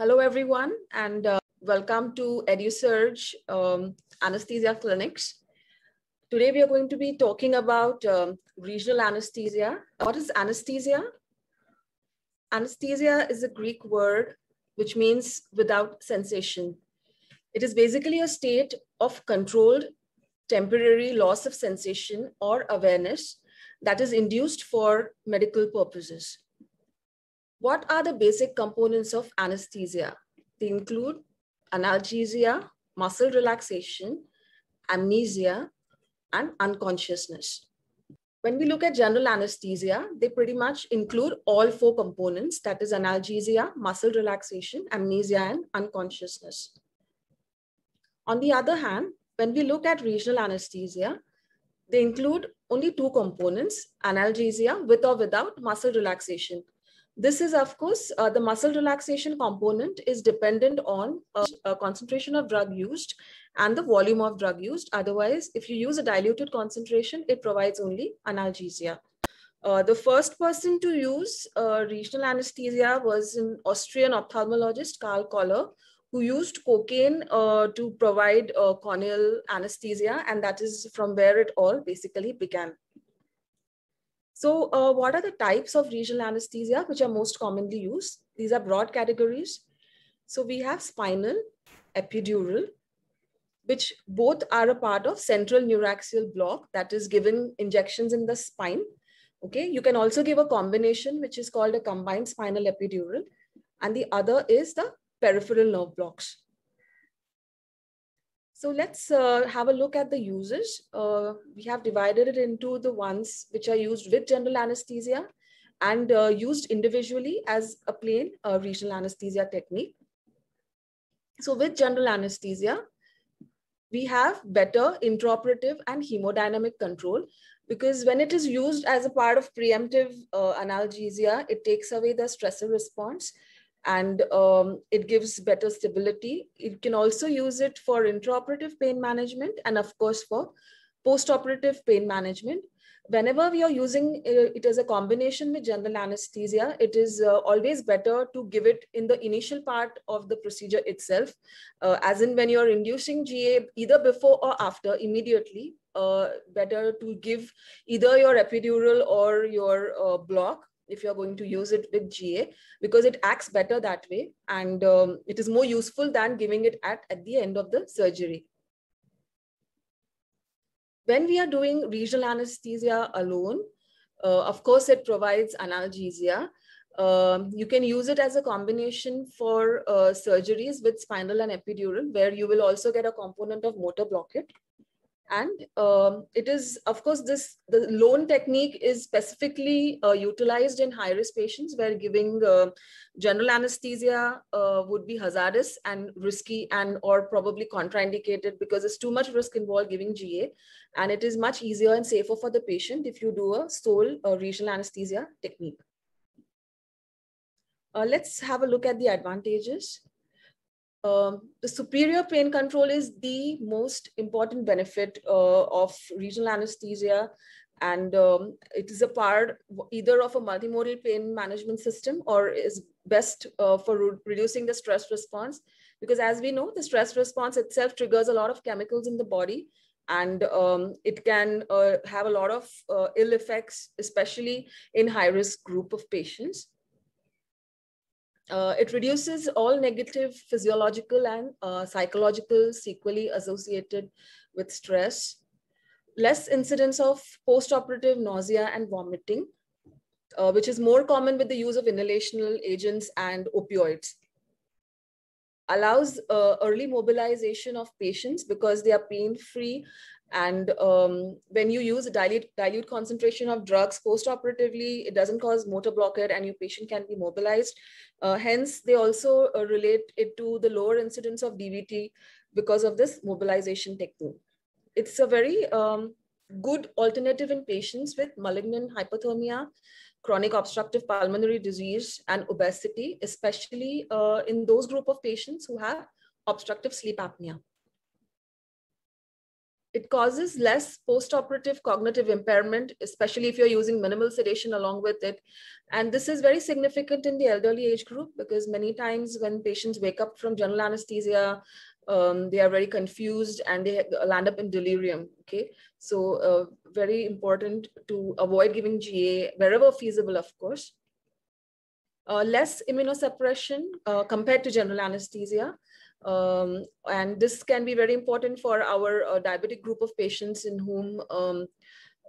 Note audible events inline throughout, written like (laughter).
Hello, everyone, and uh, welcome to EduSurge um, Anesthesia Clinics. Today, we are going to be talking about um, regional anesthesia. What is anesthesia? Anesthesia is a Greek word which means without sensation. It is basically a state of controlled temporary loss of sensation or awareness that is induced for medical purposes. What are the basic components of anesthesia? They include analgesia, muscle relaxation, amnesia, and unconsciousness. When we look at general anesthesia, they pretty much include all four components, that is analgesia, muscle relaxation, amnesia, and unconsciousness. On the other hand, when we look at regional anesthesia, they include only two components, analgesia with or without muscle relaxation, this is, of course, uh, the muscle relaxation component is dependent on uh, concentration of drug used and the volume of drug used. Otherwise, if you use a diluted concentration, it provides only analgesia. Uh, the first person to use uh, regional anesthesia was an Austrian ophthalmologist, Karl Koller, who used cocaine uh, to provide uh, corneal anesthesia, and that is from where it all basically began. So uh, what are the types of regional anesthesia which are most commonly used? These are broad categories. So we have spinal, epidural, which both are a part of central neuraxial block that is given injections in the spine. Okay, you can also give a combination which is called a combined spinal epidural and the other is the peripheral nerve blocks. So let's uh, have a look at the usage. Uh, we have divided it into the ones which are used with general anesthesia and uh, used individually as a plain uh, regional anesthesia technique. So with general anesthesia, we have better intraoperative and hemodynamic control because when it is used as a part of preemptive uh, analgesia, it takes away the stressor response and um, it gives better stability. You can also use it for intraoperative pain management and of course for postoperative pain management. Whenever we are using uh, it as a combination with general anesthesia, it is uh, always better to give it in the initial part of the procedure itself, uh, as in when you're inducing GA either before or after immediately, uh, better to give either your epidural or your uh, block if you're going to use it with GA because it acts better that way and um, it is more useful than giving it at, at the end of the surgery. When we are doing regional anesthesia alone, uh, of course, it provides analgesia. Um, you can use it as a combination for uh, surgeries with spinal and epidural, where you will also get a component of motor blockade. And um, it is, of course, this the loan technique is specifically uh, utilized in high risk patients where giving uh, general anesthesia uh, would be hazardous and risky and or probably contraindicated because there's too much risk involved giving GA. And it is much easier and safer for the patient if you do a sole uh, regional anesthesia technique. Uh, let's have a look at the advantages. Um, the superior pain control is the most important benefit uh, of regional anesthesia and um, it is a part either of a multimodal pain management system or is best uh, for re reducing the stress response because as we know the stress response itself triggers a lot of chemicals in the body and um, it can uh, have a lot of uh, ill effects especially in high risk group of patients uh, it reduces all negative physiological and uh, psychological sequelae associated with stress, less incidence of postoperative nausea and vomiting, uh, which is more common with the use of inhalational agents and opioids. Allows uh, early mobilization of patients because they are pain free and um, when you use a dilute, dilute concentration of drugs postoperatively, it doesn't cause motor blockade and your patient can be mobilized. Uh, hence, they also uh, relate it to the lower incidence of DVT because of this mobilization technique. It's a very um, good alternative in patients with malignant hypothermia, chronic obstructive pulmonary disease, and obesity, especially uh, in those group of patients who have obstructive sleep apnea it causes less postoperative cognitive impairment, especially if you're using minimal sedation along with it. And this is very significant in the elderly age group because many times when patients wake up from general anesthesia, um, they are very confused and they land up in delirium. Okay, so uh, very important to avoid giving GA wherever feasible, of course. Uh, less immunosuppression uh, compared to general anesthesia um, and this can be very important for our uh, diabetic group of patients in whom um,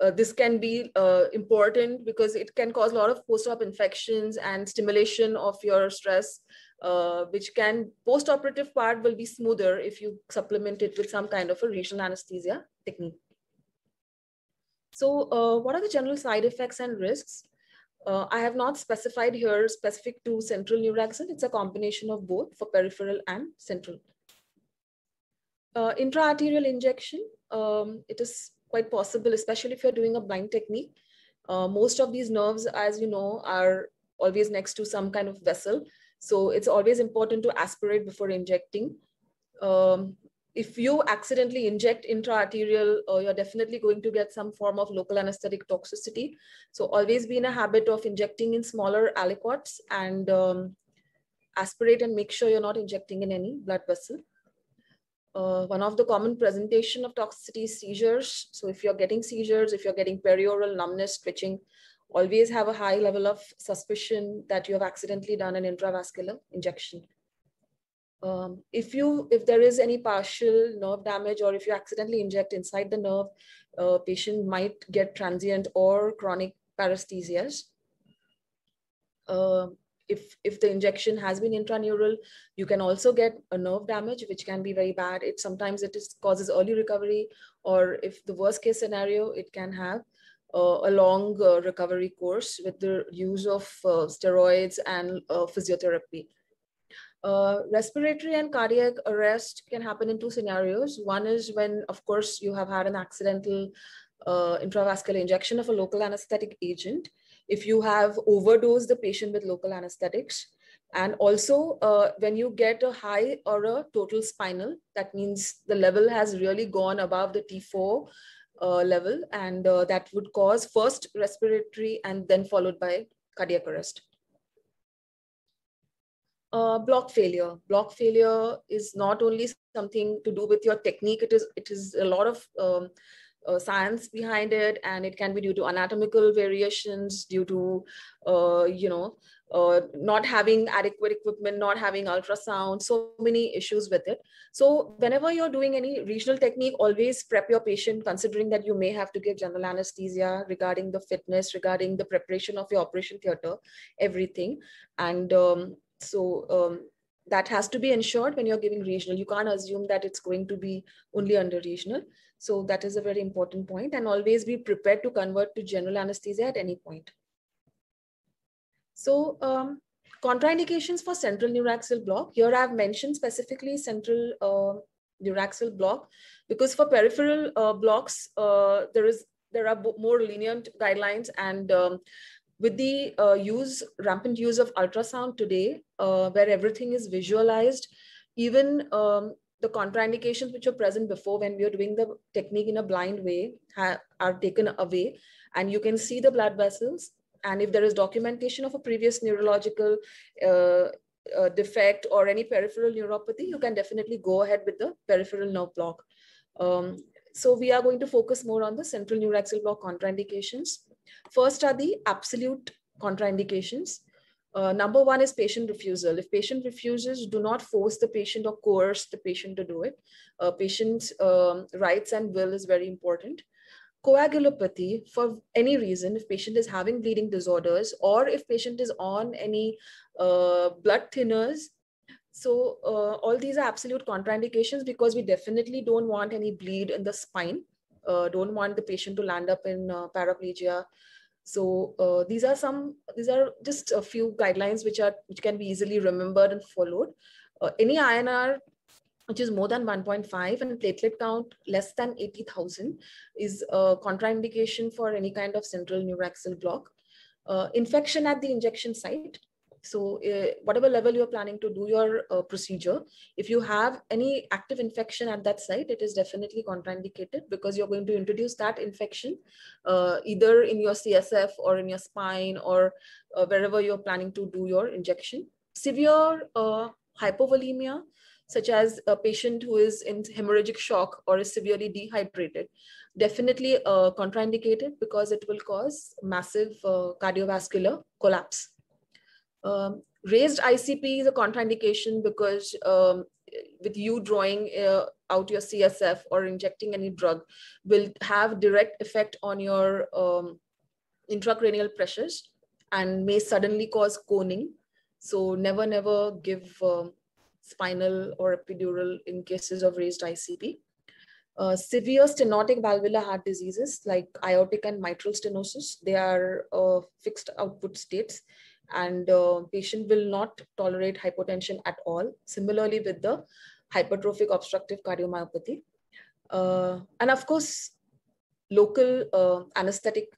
uh, this can be uh, important because it can cause a lot of post-op infections and stimulation of your stress, uh, which can post-operative part will be smoother if you supplement it with some kind of a regional anesthesia technique. So uh, what are the general side effects and risks? Uh, I have not specified here specific to central neuroaxon. It's a combination of both for peripheral and central. Uh, intraarterial injection, um, it is quite possible, especially if you're doing a blind technique. Uh, most of these nerves, as you know, are always next to some kind of vessel. So it's always important to aspirate before injecting. Um, if you accidentally inject intraarterial, uh, you're definitely going to get some form of local anesthetic toxicity. So always be in a habit of injecting in smaller aliquots and um, aspirate and make sure you're not injecting in any blood vessel. Uh, one of the common presentation of toxicity is seizures. So if you're getting seizures, if you're getting perioral numbness, twitching, always have a high level of suspicion that you have accidentally done an intravascular injection. Um, if you if there is any partial nerve damage or if you accidentally inject inside the nerve, uh, patient might get transient or chronic paresthesias. Uh, if, if the injection has been intraneural, you can also get a nerve damage, which can be very bad. It sometimes it is, causes early recovery, or if the worst case scenario, it can have uh, a long uh, recovery course with the use of uh, steroids and uh, physiotherapy. Uh, respiratory and cardiac arrest can happen in two scenarios. One is when, of course, you have had an accidental uh, intravascular injection of a local anesthetic agent. If you have overdosed the patient with local anesthetics, and also uh, when you get a high or a total spinal, that means the level has really gone above the T4 uh, level, and uh, that would cause first respiratory and then followed by cardiac arrest uh, block failure block failure is not only something to do with your technique it is it is a lot of um, uh, science behind it and it can be due to anatomical variations due to uh, you know uh, not having adequate equipment not having ultrasound so many issues with it so whenever you're doing any regional technique always prep your patient considering that you may have to give general anesthesia regarding the fitness regarding the preparation of your operation theater everything and um, so um, that has to be ensured when you're giving regional. You can't assume that it's going to be only under regional. So that is a very important point and always be prepared to convert to general anesthesia at any point. So um, contraindications for central neuraxial block. Here I've mentioned specifically central uh, neuraxial block because for peripheral uh, blocks, uh, there is there are more lenient guidelines and um, with the uh, use rampant use of ultrasound today uh, where everything is visualized even um, the contraindications which were present before when we were doing the technique in a blind way are taken away and you can see the blood vessels and if there is documentation of a previous neurological uh, uh, defect or any peripheral neuropathy you can definitely go ahead with the peripheral nerve block um, so we are going to focus more on the central neuraxial block contraindications First are the absolute contraindications. Uh, number one is patient refusal. If patient refuses, do not force the patient or coerce the patient to do it. Uh, patient's um, rights and will is very important. Coagulopathy, for any reason, if patient is having bleeding disorders or if patient is on any uh, blood thinners, so uh, all these are absolute contraindications because we definitely don't want any bleed in the spine. Uh, don't want the patient to land up in uh, paraplegia. So uh, these are some, these are just a few guidelines which are which can be easily remembered and followed. any INR which is more than 1.5 and platelet count less than 80,000 is a contraindication for any kind of central neuraxial block. Uh, infection at the injection site. So uh, whatever level you're planning to do your uh, procedure, if you have any active infection at that site, it is definitely contraindicated because you're going to introduce that infection uh, either in your CSF or in your spine or uh, wherever you're planning to do your injection. Severe uh, hypovolemia, such as a patient who is in hemorrhagic shock or is severely dehydrated, definitely uh, contraindicated because it will cause massive cardiovascular collapse. Um, raised ICP is a contraindication because um, with you drawing uh, out your CSF or injecting any drug will have direct effect on your um, intracranial pressures and may suddenly cause coning. So never, never give um, spinal or epidural in cases of raised ICP. Uh, severe stenotic valvular heart diseases like aortic and mitral stenosis, they are uh, fixed output states and uh, patient will not tolerate hypotension at all. Similarly with the hypertrophic obstructive cardiomyopathy. Uh, and of course, local uh, anesthetic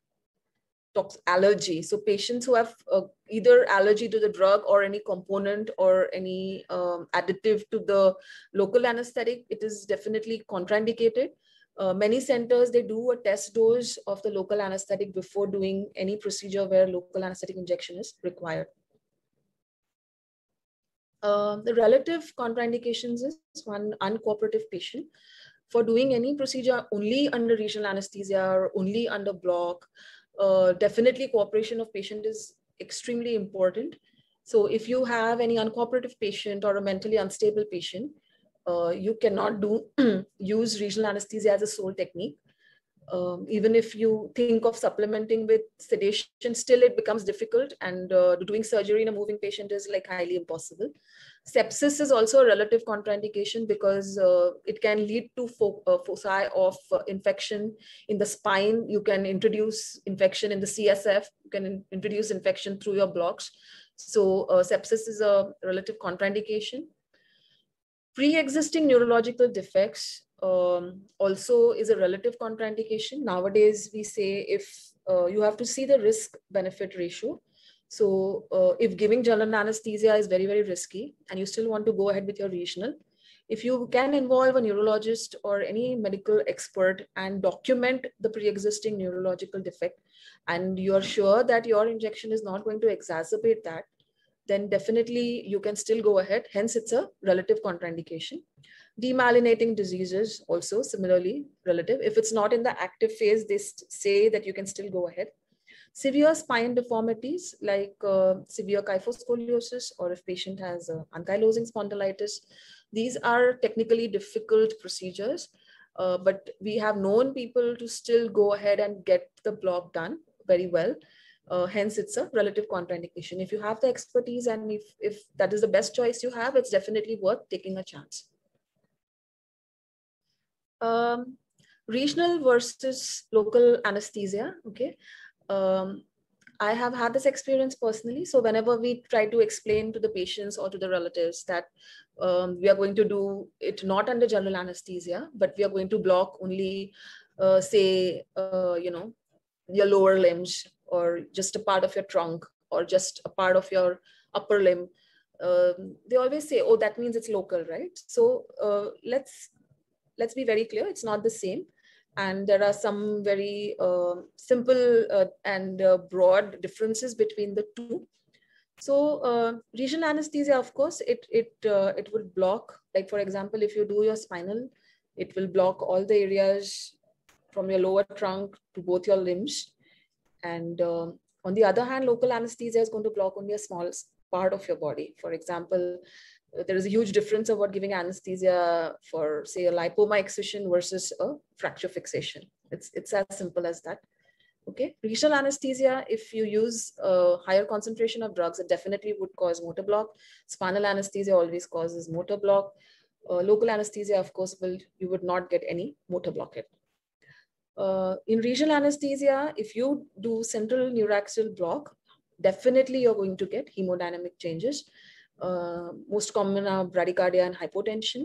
tox allergy. So patients who have uh, either allergy to the drug or any component or any um, additive to the local anesthetic, it is definitely contraindicated. Uh, many centers, they do a test dose of the local anesthetic before doing any procedure where local anesthetic injection is required. Uh, the relative contraindications is one uncooperative patient for doing any procedure only under regional anesthesia or only under block. Uh, definitely cooperation of patient is extremely important. So if you have any uncooperative patient or a mentally unstable patient, uh, you cannot do (clears throat) use regional anesthesia as a sole technique. Um, even if you think of supplementing with sedation, still it becomes difficult, and uh, doing surgery in a moving patient is like highly impossible. Sepsis is also a relative contraindication because uh, it can lead to fo uh, foci of uh, infection in the spine. You can introduce infection in the CSF. You can in introduce infection through your blocks. So uh, sepsis is a relative contraindication Pre-existing neurological defects um, also is a relative contraindication. Nowadays, we say if uh, you have to see the risk-benefit ratio. So uh, if giving general anesthesia is very, very risky and you still want to go ahead with your regional, if you can involve a neurologist or any medical expert and document the pre-existing neurological defect and you're sure that your injection is not going to exacerbate that then definitely you can still go ahead. Hence, it's a relative contraindication. Demalinating diseases also similarly relative. If it's not in the active phase, they say that you can still go ahead. Severe spine deformities like uh, severe kyphoscoliosis or if patient has uh, ankylosing spondylitis, these are technically difficult procedures, uh, but we have known people to still go ahead and get the block done very well. Uh, hence, it's a relative contraindication. If you have the expertise and if, if that is the best choice you have, it's definitely worth taking a chance. Um, regional versus local anesthesia, okay. Um, I have had this experience personally. So whenever we try to explain to the patients or to the relatives that um, we are going to do it not under general anesthesia, but we are going to block only, uh, say, uh, you know, your lower limbs or just a part of your trunk or just a part of your upper limb um, they always say oh that means it's local right so uh, let's let's be very clear it's not the same and there are some very uh, simple uh, and uh, broad differences between the two so uh, regional anesthesia of course it it uh, it would block like for example if you do your spinal it will block all the areas from your lower trunk to both your limbs and um, on the other hand, local anesthesia is going to block only a small part of your body. For example, uh, there is a huge difference about giving anesthesia for, say, a lipoma excision versus a fracture fixation. It's, it's as simple as that. Okay, regional anesthesia, if you use a higher concentration of drugs, it definitely would cause motor block. Spinal anesthesia always causes motor block. Uh, local anesthesia, of course, will you would not get any motor blockade uh, in regional anesthesia, if you do central neuraxial block, definitely you're going to get hemodynamic changes. Uh, most common are bradycardia and hypotension.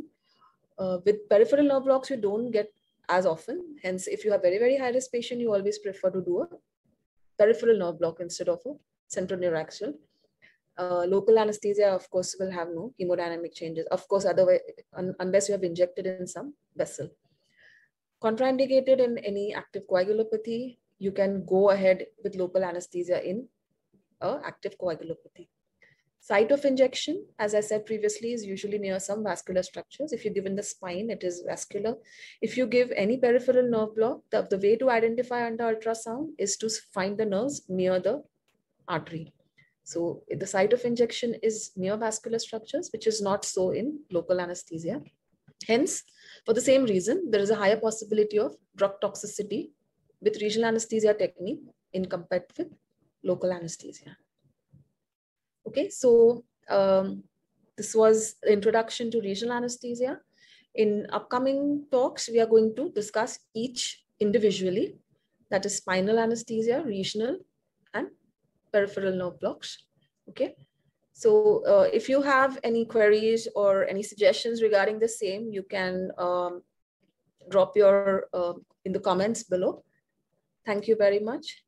Uh, with peripheral nerve blocks, you don't get as often. Hence, if you have very, very high risk patient, you always prefer to do a peripheral nerve block instead of a central neuraxial. Uh, local anesthesia, of course, will have no hemodynamic changes. Of course, otherwise, un unless you have injected in some vessel contraindicated in any active coagulopathy, you can go ahead with local anesthesia in a active coagulopathy. Site of injection, as I said previously, is usually near some vascular structures. If you give in the spine, it is vascular. If you give any peripheral nerve block, the, the way to identify under ultrasound is to find the nerves near the artery. So the site of injection is near vascular structures, which is not so in local anesthesia. Hence, for the same reason, there is a higher possibility of drug toxicity with regional anesthesia technique in compared with local anesthesia. Okay, so um, this was the introduction to regional anesthesia. In upcoming talks, we are going to discuss each individually, that is spinal anesthesia, regional, and peripheral nerve blocks. Okay, so uh, if you have any queries or any suggestions regarding the same, you can um, drop your uh, in the comments below. Thank you very much.